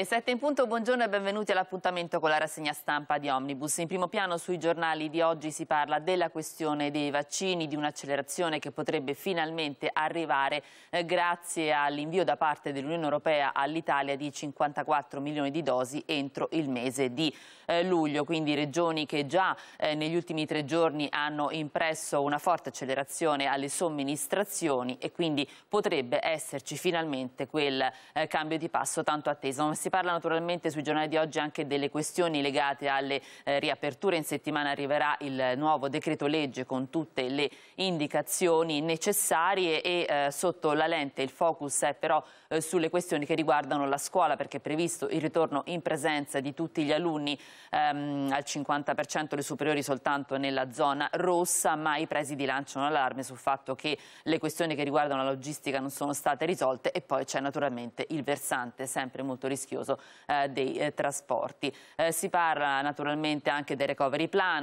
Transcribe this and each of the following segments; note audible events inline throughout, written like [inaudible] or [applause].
Le 7 in punto, buongiorno e benvenuti all'appuntamento con la rassegna stampa di Omnibus. In primo piano sui giornali di oggi si parla della questione dei vaccini, di un'accelerazione che potrebbe finalmente arrivare eh, grazie all'invio da parte dell'Unione Europea all'Italia di 54 milioni di dosi entro il mese di eh, luglio. Quindi regioni che già eh, negli ultimi tre giorni hanno impresso una forte accelerazione alle somministrazioni e quindi potrebbe esserci finalmente quel eh, cambio di passo tanto atteso. Si parla naturalmente sui giornali di oggi anche delle questioni legate alle eh, riaperture. In settimana arriverà il nuovo decreto legge con tutte le indicazioni necessarie e eh, sotto la lente il focus è però eh, sulle questioni che riguardano la scuola perché è previsto il ritorno in presenza di tutti gli alunni ehm, al 50% le superiori soltanto nella zona rossa ma i presidi lanciano allarme sul fatto che le questioni che riguardano la logistica non sono state risolte e poi c'è naturalmente il versante sempre molto rischioso ambizioso eh, dei eh, trasporti. Eh, si parla naturalmente anche del recovery plan,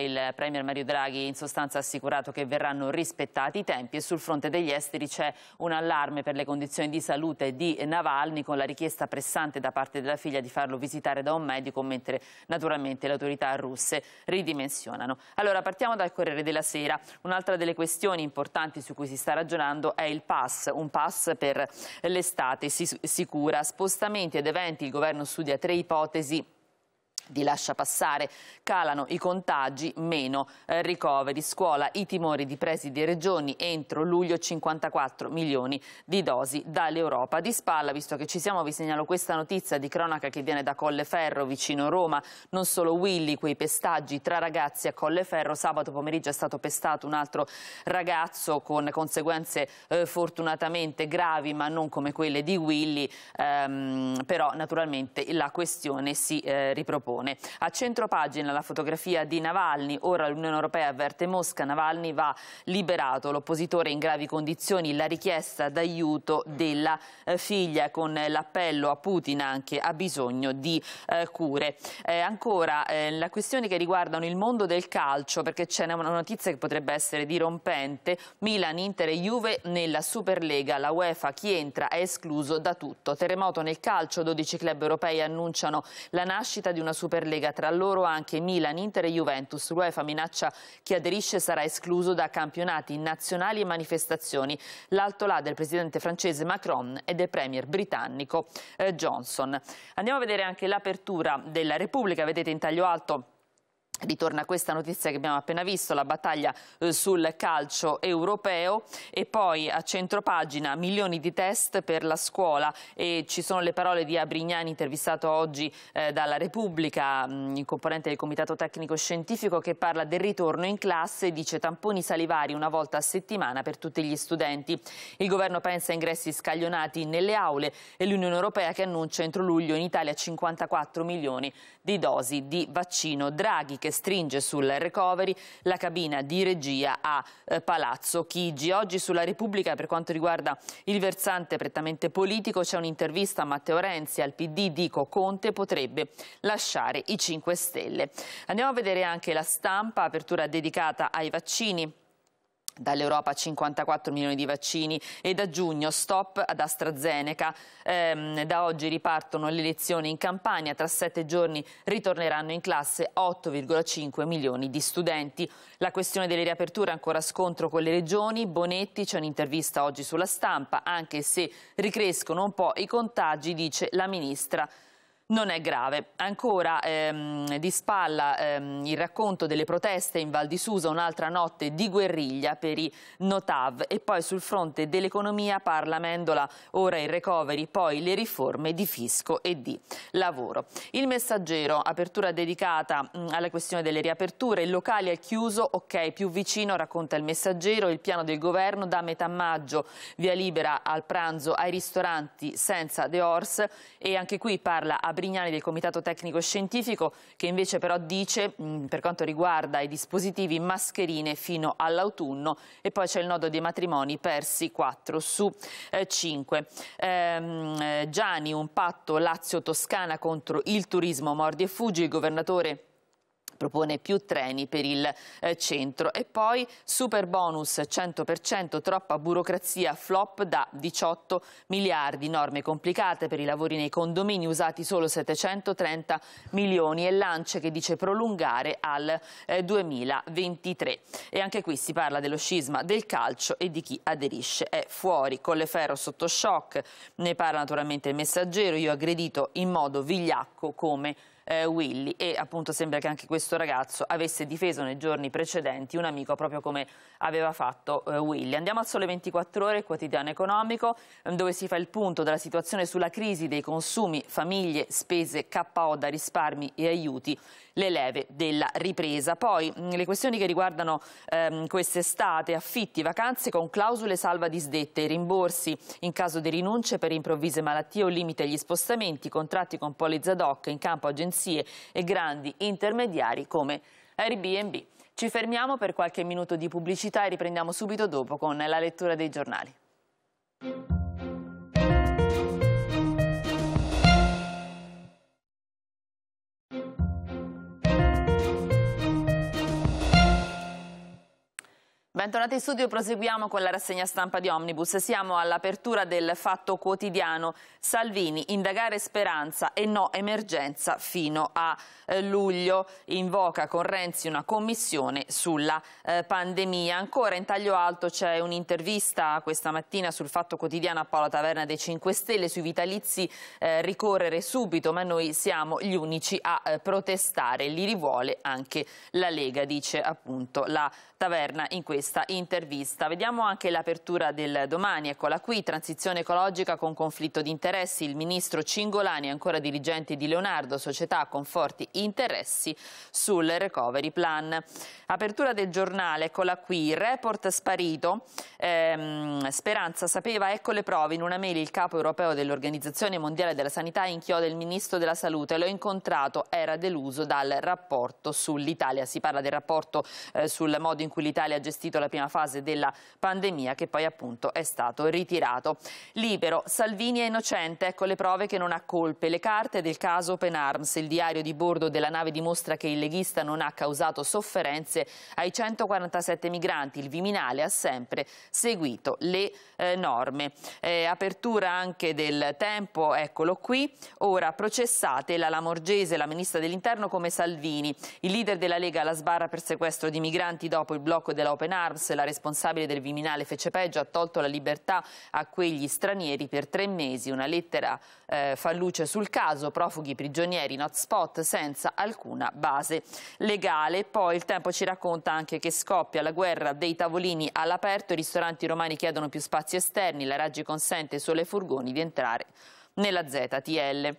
il Premier Mario Draghi in sostanza ha assicurato che verranno rispettati i tempi e sul fronte degli esteri c'è un allarme per le condizioni di salute di Navalny con la richiesta pressante da parte della figlia di farlo visitare da un medico mentre naturalmente le autorità russe ridimensionano. Allora partiamo dal Corriere della Sera. Un'altra delle questioni importanti su cui si sta ragionando è il pass, un pass per l'estate sicura, spostamenti ed eventi il governo studia tre ipotesi di lascia passare. Calano i contagi, meno eh, ricoveri. Scuola, i timori di presidi e regioni entro luglio 54 milioni di dosi dall'Europa. Di spalla, visto che ci siamo, vi segnalo questa notizia di cronaca che viene da Colleferro, vicino Roma. Non solo Willy, quei pestaggi tra ragazzi a Colleferro. Sabato pomeriggio è stato pestato un altro ragazzo con conseguenze eh, fortunatamente gravi, ma non come quelle di Willy. Ehm, però naturalmente la questione si eh, ripropone. Giappone. A centropagina la fotografia di Navalny, ora l'Unione Europea avverte Mosca, Navalny va liberato, l'oppositore in gravi condizioni, la richiesta d'aiuto della eh, figlia con eh, l'appello a Putin anche ha bisogno di eh, cure. Eh, ancora eh, la questione che riguardano il mondo del calcio perché c'è una notizia che potrebbe essere dirompente, Milan, Inter e Juve nella Superlega, la UEFA chi entra è escluso da tutto. Terremoto nel calcio, 12 club europei annunciano la nascita di una Superlega Superlega, tra loro anche Milan, Inter e Juventus. L'UEFA minaccia chi aderisce sarà escluso da campionati nazionali e manifestazioni. L'alto là del presidente francese Macron e del premier britannico eh, Johnson. Andiamo a vedere anche l'apertura della Repubblica, vedete in taglio alto Ritorna questa notizia che abbiamo appena visto, la battaglia eh, sul calcio europeo e poi a centropagina milioni di test per la scuola e ci sono le parole di Abrignani intervistato oggi eh, dalla Repubblica, mm, il componente del Comitato Tecnico Scientifico che parla del ritorno in classe, dice tamponi salivari una volta a settimana per tutti gli studenti. Il governo pensa a ingressi scaglionati nelle aule e l'Unione Europea che annuncia entro luglio in Italia 54 milioni di dosi di vaccino. Draghi che che stringe sul recovery la cabina di regia a eh, Palazzo Chigi. Oggi sulla Repubblica per quanto riguarda il versante prettamente politico c'è un'intervista a Matteo Renzi al PD, dico Conte potrebbe lasciare i 5 Stelle. Andiamo a vedere anche la stampa, apertura dedicata ai vaccini dall'Europa 54 milioni di vaccini e da giugno stop ad AstraZeneca. Ehm, da oggi ripartono le lezioni in Campania, tra sette giorni ritorneranno in classe 8,5 milioni di studenti. La questione delle riaperture è ancora scontro con le regioni, Bonetti c'è un'intervista oggi sulla stampa, anche se ricrescono un po' i contagi, dice la ministra non è grave. Ancora ehm, di spalla ehm, il racconto delle proteste in Val di Susa, un'altra notte di guerriglia per i Notav e poi sul fronte dell'economia parla Mendola, ora il recovery, poi le riforme di fisco e di lavoro. Il messaggero, apertura dedicata mh, alla questione delle riaperture, il locale è chiuso, ok, più vicino, racconta il messaggero, il piano del governo da metà maggio, via libera al pranzo ai ristoranti senza The Horse e anche qui parla a Brignani del Comitato Tecnico Scientifico che invece però dice mm, per quanto riguarda i dispositivi mascherine fino all'autunno e poi c'è il nodo dei matrimoni persi 4 su 5. Eh, ehm, eh, Gianni, un patto Lazio-Toscana contro il turismo mordi e fuggi, il governatore propone più treni per il eh, centro e poi super bonus 100% troppa burocrazia flop da 18 miliardi norme complicate per i lavori nei condomini usati solo 730 milioni e lance che dice prolungare al eh, 2023 e anche qui si parla dello scisma del calcio e di chi aderisce è fuori Colleferro sotto shock ne parla naturalmente il messaggero io aggredito in modo vigliacco come eh, Willy e appunto sembra che anche questo ragazzo avesse difeso nei giorni precedenti un amico proprio come aveva fatto eh, Willy. Andiamo al Sole 24 Ore, quotidiano economico, ehm, dove si fa il punto della situazione sulla crisi dei consumi, famiglie, spese, KO da risparmi e aiuti, le leve della ripresa. Poi mm, le questioni che riguardano ehm, quest'estate, affitti, vacanze con clausole salva disdette, rimborsi in caso di rinunce per improvvise malattie o limite agli spostamenti, contratti con polizza ad in campo agenzia agenzie e grandi intermediari come Airbnb. Ci fermiamo per qualche minuto di pubblicità e riprendiamo subito dopo con la lettura dei giornali. Bentornati in studio, proseguiamo con la rassegna stampa di Omnibus. Siamo all'apertura del fatto quotidiano Salvini, indagare speranza e no emergenza fino a eh, luglio. Invoca con Renzi una commissione sulla eh, pandemia. Ancora in taglio alto c'è un'intervista questa mattina sul fatto quotidiano a Paola Taverna dei 5 Stelle sui vitalizi eh, ricorrere subito, ma noi siamo gli unici a eh, protestare. Li rivuole anche la Lega, dice appunto la Taverna in questo questa intervista. Vediamo anche l'apertura del domani, eccola qui, transizione ecologica con conflitto di interessi, il ministro Cingolani è ancora dirigente di Leonardo, società con forti interessi sul recovery plan. Apertura del giornale, eccola qui, report sparito, ehm, Speranza sapeva, ecco le prove, in una mail il capo europeo dell'Organizzazione Mondiale della Sanità inchioda il ministro della Salute, l'ho incontrato, era deluso dal rapporto sull'Italia, si parla del rapporto eh, sul modo in cui l'Italia ha gestito la prima fase della pandemia che poi appunto è stato ritirato. Libero, Salvini è innocente, ecco le prove che non ha colpe. Le carte del caso Open Arms, il diario di bordo della nave dimostra che il leghista non ha causato sofferenze ai 147 migranti. Il Viminale ha sempre seguito le eh, norme. Eh, apertura anche del tempo, eccolo qui. Ora processate la Lamorgese, la ministra dell'Interno, come Salvini. Il leader della Lega la sbarra per sequestro di migranti dopo il blocco della Open Arms Mars, la responsabile del Viminale, fece peggio, ha tolto la libertà a quegli stranieri per tre mesi. Una lettera eh, fa luce sul caso, profughi, prigionieri in hotspot senza alcuna base legale. Poi il tempo ci racconta anche che scoppia la guerra dei tavolini all'aperto, i ristoranti romani chiedono più spazi esterni, la Raggi consente solo ai furgoni di entrare nella ZTL.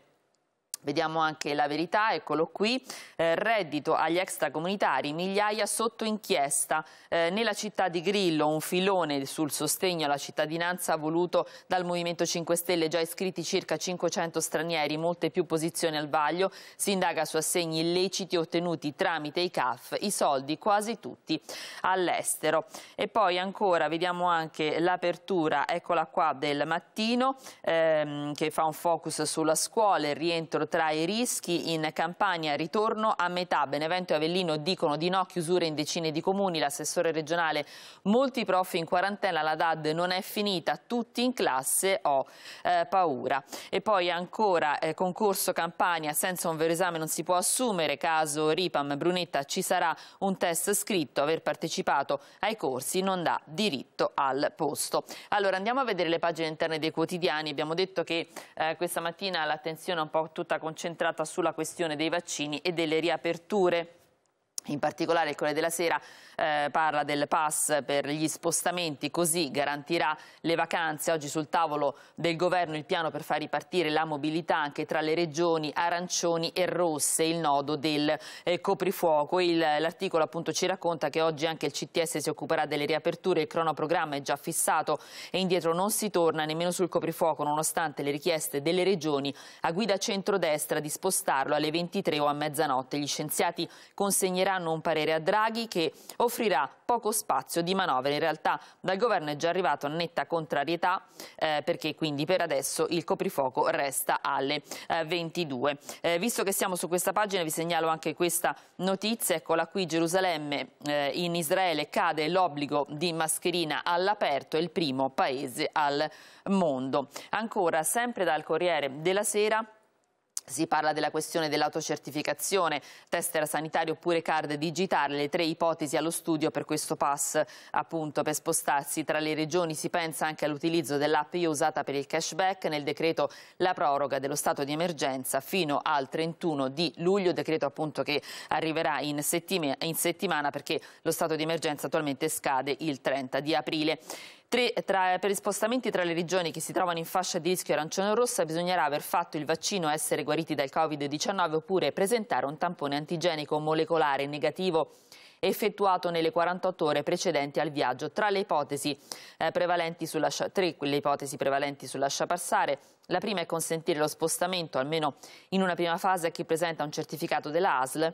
Vediamo anche la verità, eccolo qui, eh, reddito agli extracomunitari, migliaia sotto inchiesta. Eh, nella città di Grillo un filone sul sostegno alla cittadinanza voluto dal Movimento 5 Stelle, già iscritti circa 500 stranieri, molte più posizioni al vaglio, si indaga su assegni illeciti ottenuti tramite i CAF, i soldi quasi tutti all'estero. E poi ancora vediamo anche l'apertura, eccola qua, del mattino, ehm, che fa un focus sulla scuola e rientro tra i rischi in Campania, ritorno a metà. Benevento e Avellino dicono di no, chiusure in decine di comuni, l'assessore regionale, molti prof in quarantena, la DAD non è finita, tutti in classe, ho eh, paura. E poi ancora eh, concorso Campania, senza un vero esame non si può assumere, caso Ripam Brunetta ci sarà un test scritto, aver partecipato ai corsi non dà diritto al posto. Allora andiamo a vedere le pagine interne dei quotidiani, abbiamo detto che eh, questa mattina l'attenzione è un po' tutta concentrata sulla questione dei vaccini e delle riaperture. In particolare il Corriere della Sera eh, parla del pass per gli spostamenti, così garantirà le vacanze. Oggi sul tavolo del governo il piano per far ripartire la mobilità anche tra le regioni arancioni e rosse, il nodo del eh, coprifuoco. L'articolo appunto ci racconta che oggi anche il CTS si occuperà delle riaperture, il cronoprogramma è già fissato e indietro non si torna nemmeno sul coprifuoco, nonostante le richieste delle regioni a guida centrodestra di spostarlo alle 23 o a mezzanotte. Gli scienziati consegneranno daranno un parere a Draghi che offrirà poco spazio di manovra. In realtà dal governo è già arrivata netta contrarietà eh, perché quindi per adesso il coprifuoco resta alle eh, 22. Eh, visto che siamo su questa pagina vi segnalo anche questa notizia, eccola qui Gerusalemme eh, in Israele cade l'obbligo di mascherina all'aperto, è il primo paese al mondo. Ancora sempre dal Corriere della Sera si parla della questione dell'autocertificazione, tester sanitaria oppure card digitale, le tre ipotesi allo studio per questo pass appunto per spostarsi tra le regioni. Si pensa anche all'utilizzo dell'app IO usata per il cashback, nel decreto la proroga dello stato di emergenza fino al 31 di luglio, decreto appunto che arriverà in, settima, in settimana perché lo stato di emergenza attualmente scade il 30 di aprile. Tre, tra, per gli spostamenti tra le regioni che si trovano in fascia di rischio arancione-rossa bisognerà aver fatto il vaccino, essere guariti dal Covid-19 oppure presentare un tampone antigenico molecolare negativo effettuato nelle 48 ore precedenti al viaggio. Tra le ipotesi, eh, prevalenti, sulla, tre, le ipotesi prevalenti sul lasciapassare, la prima è consentire lo spostamento, almeno in una prima fase, a chi presenta un certificato della ASL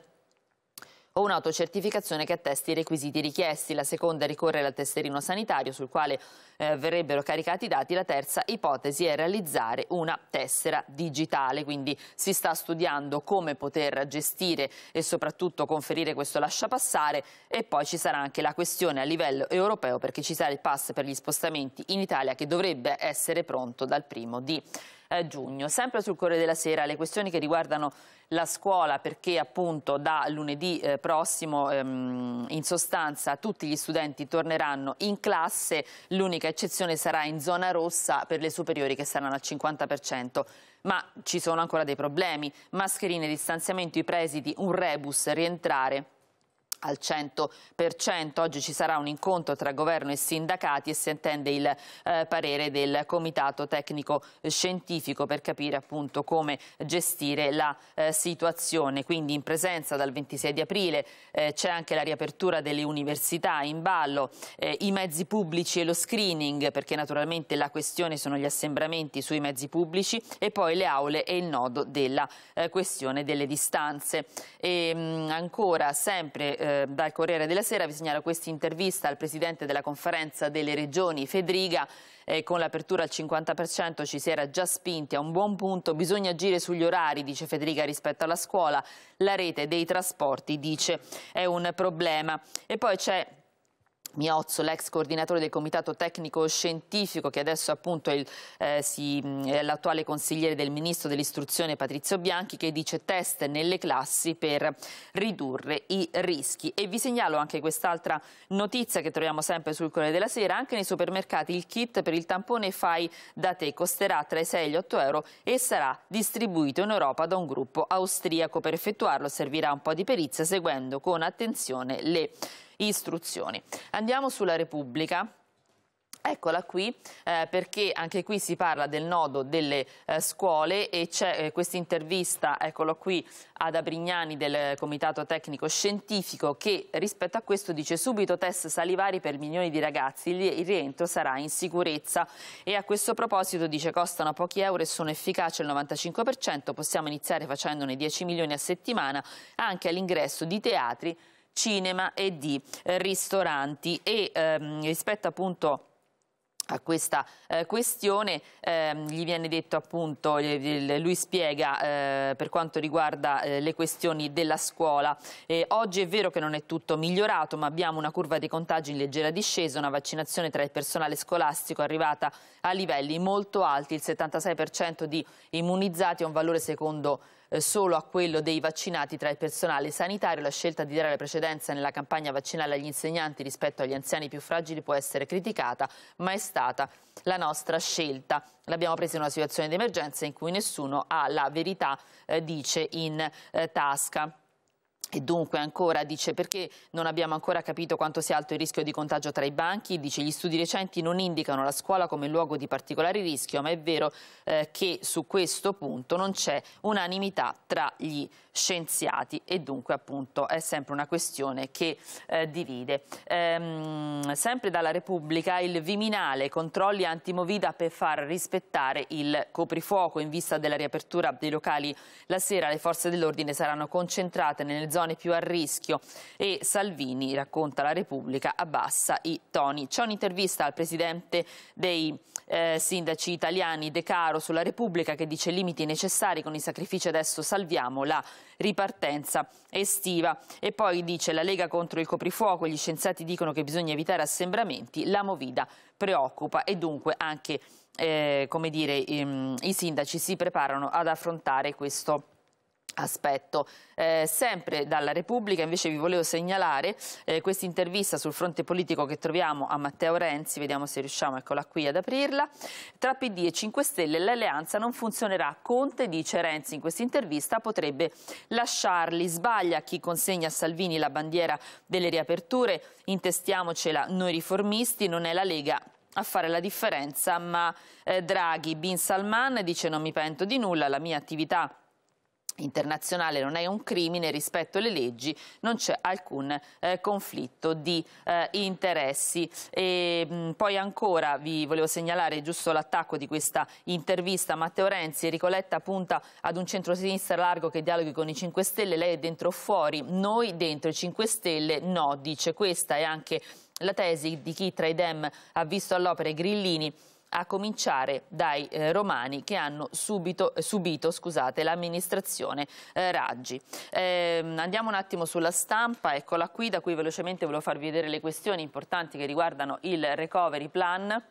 o un'autocertificazione che attesti i requisiti richiesti. La seconda ricorre al tesserino sanitario sul quale eh, verrebbero caricati i dati. La terza ipotesi è realizzare una tessera digitale, quindi si sta studiando come poter gestire e soprattutto conferire questo lasciapassare e poi ci sarà anche la questione a livello europeo perché ci sarà il pass per gli spostamenti in Italia che dovrebbe essere pronto dal primo di eh, giugno. Sempre sul Corriere della Sera le questioni che riguardano la scuola perché appunto da lunedì eh, prossimo ehm, in sostanza tutti gli studenti torneranno in classe, l'unica eccezione sarà in zona rossa per le superiori che saranno al 50% ma ci sono ancora dei problemi, mascherine, distanziamento, i presidi, un rebus, rientrare al 100%. Oggi ci sarà un incontro tra governo e sindacati e si intende il eh, parere del Comitato Tecnico Scientifico per capire appunto come gestire la eh, situazione. Quindi in presenza dal 26 di aprile eh, c'è anche la riapertura delle università in ballo, eh, i mezzi pubblici e lo screening perché naturalmente la questione sono gli assembramenti sui mezzi pubblici e poi le aule e il nodo della eh, questione delle distanze. E, ehm, mh, ancora sempre eh, eh, dal Corriere della Sera vi segnalo questa intervista al Presidente della Conferenza delle Regioni, Fedriga. Eh, con l'apertura al 50% ci si era già spinti a un buon punto, bisogna agire sugli orari, dice Federica, rispetto alla scuola, la rete dei trasporti, dice, è un problema. E poi c'è Miozzo, l'ex coordinatore del comitato tecnico scientifico che adesso appunto è, eh, mm, l'attuale consigliere del ministro dell'istruzione Patrizio Bianchi che dice test nelle classi per ridurre i rischi e vi segnalo anche quest'altra notizia che troviamo sempre sul Corriere della Sera anche nei supermercati il kit per il tampone fai da te costerà tra i 6 e gli 8 euro e sarà distribuito in Europa da un gruppo austriaco per effettuarlo servirà un po' di perizia seguendo con attenzione le istruzioni. Andiamo sulla Repubblica. Eccola qui eh, perché anche qui si parla del nodo delle eh, scuole e c'è eh, questa intervista, eccolo qui, ad Abrignani del Comitato Tecnico Scientifico che rispetto a questo dice subito test salivari per milioni di ragazzi, il rientro sarà in sicurezza e a questo proposito dice costano pochi euro e sono efficaci al 95%, possiamo iniziare facendone 10 milioni a settimana anche all'ingresso di teatri cinema e di eh, ristoranti e ehm, rispetto appunto a questa eh, questione eh, gli viene detto appunto eh, lui spiega eh, per quanto riguarda eh, le questioni della scuola oggi è vero che non è tutto migliorato ma abbiamo una curva dei contagi in leggera discesa una vaccinazione tra il personale scolastico arrivata a livelli molto alti il 76% di immunizzati è un valore secondo eh, solo a quello dei vaccinati tra il personale sanitario. La scelta di dare la precedenza nella campagna vaccinale agli insegnanti rispetto agli anziani più fragili può essere criticata, ma è stata la nostra scelta. L'abbiamo presa in una situazione di emergenza in cui nessuno ha la verità, eh, dice, in eh, tasca. E dunque ancora dice perché non abbiamo ancora capito quanto sia alto il rischio di contagio tra i banchi, dice gli studi recenti non indicano la scuola come luogo di particolare rischio, ma è vero eh, che su questo punto non c'è unanimità tra gli scienziati e dunque appunto è sempre una questione che eh, divide. Ehm, sempre dalla Repubblica il Viminale controlli antimovida per far rispettare il coprifuoco in vista della riapertura dei locali la sera le forze dell'ordine saranno concentrate nelle zone zone più a rischio e Salvini, racconta la Repubblica, abbassa i toni. C'è un'intervista al presidente dei eh, sindaci italiani De Caro sulla Repubblica che dice limiti necessari con i sacrifici adesso salviamo la ripartenza estiva e poi dice la Lega contro il coprifuoco, gli scienziati dicono che bisogna evitare assembramenti, la Movida preoccupa e dunque anche eh, come dire, ehm, i sindaci si preparano ad affrontare questo problema aspetto. Eh, sempre dalla Repubblica invece vi volevo segnalare eh, questa intervista sul fronte politico che troviamo a Matteo Renzi, vediamo se riusciamo eccola qui ad aprirla. Tra PD e 5 Stelle l'alleanza non funzionerà, Conte dice Renzi in questa intervista potrebbe lasciarli, sbaglia chi consegna a Salvini la bandiera delle riaperture, intestiamocela noi riformisti, non è la Lega a fare la differenza, ma eh, Draghi, Bin Salman dice non mi pento di nulla, la mia attività è internazionale non è un crimine, rispetto alle leggi non c'è alcun eh, conflitto di eh, interessi. E, mh, poi ancora vi volevo segnalare giusto l'attacco di questa intervista Matteo Renzi, Ricoletta punta ad un centro-sinistra largo che dialoghi con i 5 Stelle, lei è dentro o fuori, noi dentro i 5 Stelle no, dice questa è anche la tesi di chi tra i Dem ha visto all'opera i grillini a cominciare dai eh, romani che hanno subito, subito l'amministrazione eh, Raggi. Eh, andiamo un attimo sulla stampa, eccola qui, da qui velocemente volevo farvi vedere le questioni importanti che riguardano il recovery plan,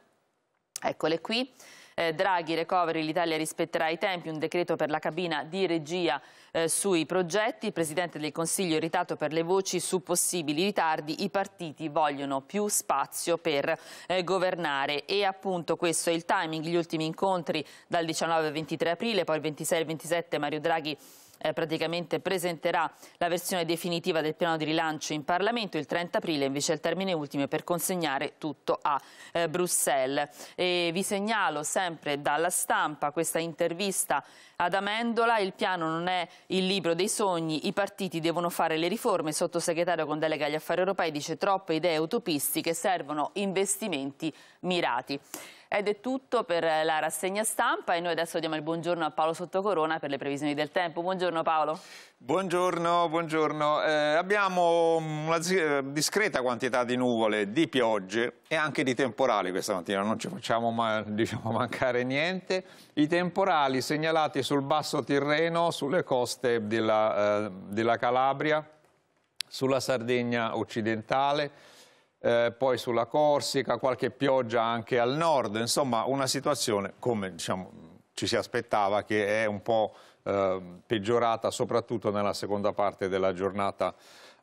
eccole qui eh, Draghi Recovery l'Italia rispetterà i tempi, un decreto per la cabina di regia eh, sui progetti, il Presidente del Consiglio irritato per le voci su possibili ritardi, i partiti vogliono più spazio per eh, governare e appunto questo è il timing, gli ultimi incontri dal 19 al 23 aprile, poi il 26 e il 27 Mario Draghi eh, praticamente presenterà la versione definitiva del piano di rilancio in Parlamento il 30 aprile, invece è il termine ultimo per consegnare tutto a eh, Bruxelles. E vi segnalo sempre dalla stampa questa intervista ad Amendola, il piano non è il libro dei sogni, i partiti devono fare le riforme, il sottosegretario con delega agli affari europei dice troppe idee utopistiche, servono investimenti mirati. Ed è tutto per la rassegna stampa e noi adesso diamo il buongiorno a Paolo Sottocorona per le previsioni del tempo. Buongiorno Paolo. Buongiorno, buongiorno. Eh, abbiamo una eh, discreta quantità di nuvole, di piogge e anche di temporali questa mattina, non ci facciamo ma, [laughs] diciamo, mancare niente. I temporali segnalati sul basso Tirreno, sulle coste della, eh, della Calabria, sulla Sardegna occidentale, eh, poi sulla Corsica, qualche pioggia anche al nord, insomma una situazione come diciamo, ci si aspettava che è un po' eh, peggiorata soprattutto nella seconda parte della giornata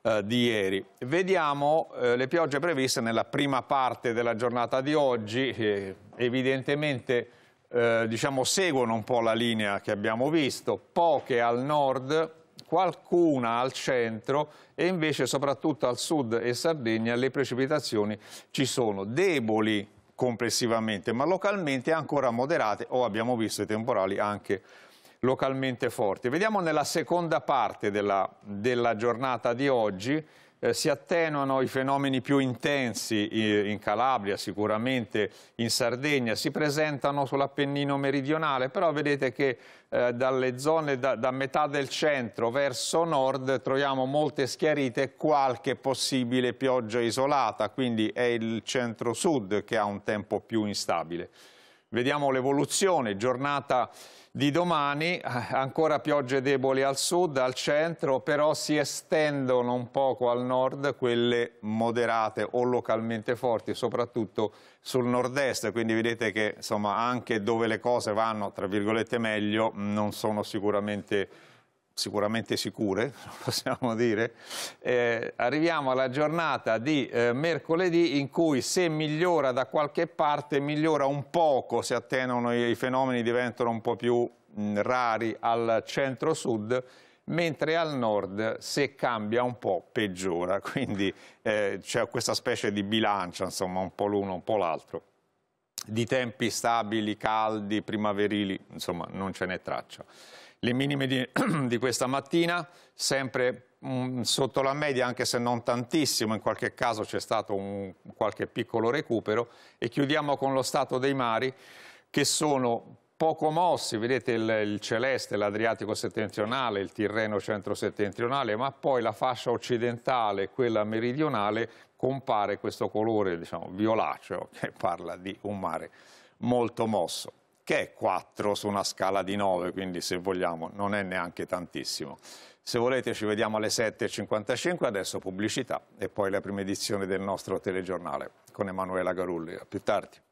eh, di ieri. Vediamo eh, le piogge previste nella prima parte della giornata di oggi, evidentemente eh, diciamo, seguono un po' la linea che abbiamo visto, poche al nord, qualcuna al centro e invece soprattutto al sud e Sardegna le precipitazioni ci sono deboli complessivamente, ma localmente ancora moderate o abbiamo visto i temporali anche localmente forti. Vediamo nella seconda parte della, della giornata di oggi eh, si attenuano i fenomeni più intensi in Calabria, sicuramente in Sardegna, si presentano sull'Appennino meridionale, però vedete che eh, dalle zone da, da, metà del centro verso nord troviamo molte schiarite e qualche possibile pioggia isolata, quindi è il centro-sud che ha un tempo più instabile. Vediamo l'evoluzione, giornata di domani, eh, ancora piogge deboli al sud, al centro, però si estendono un poco al nord quelle moderate o localmente forti, soprattutto sul nord-est, quindi vedete che insomma, anche dove le cose vanno, tra virgolette, meglio, non sono sicuramente sicuramente sicure, [laughs] possiamo dire, eh, arriviamo alla giornata di eh, mercoledì in cui se migliora da qualche parte, migliora un poco, se attenuano i, i fenomeni diventano un po' più mh, rari al centro-sud, mentre al nord se cambia un po' peggiora, [laughs] quindi eh, c'è questa specie di bilancia, insomma, un po' l'uno, un po' l'altro. Di tempi stabili, caldi, primaverili, insomma, non ce n'è traccia. Le minime di, [clears throat] di questa mattina sempre mh, mm, sotto la media, anche se non tantissimo, in qualche caso c'è stato un, qualche piccolo recupero. E chiudiamo con lo stato dei mari, che sono poco mossi, vedete il, il celeste, l'Adriatico settentrionale, il Tirreno centro-settentrionale, ma poi la fascia occidentale, quella meridionale, compare questo colore diciamo, violaceo che parla di un mare molto mosso che è 4 su una scala di 9, quindi se vogliamo non è neanche tantissimo. Se volete ci vediamo alle 7.55, adesso pubblicità e poi la prima edizione del nostro telegiornale con Emanuela Garulli. A più tardi.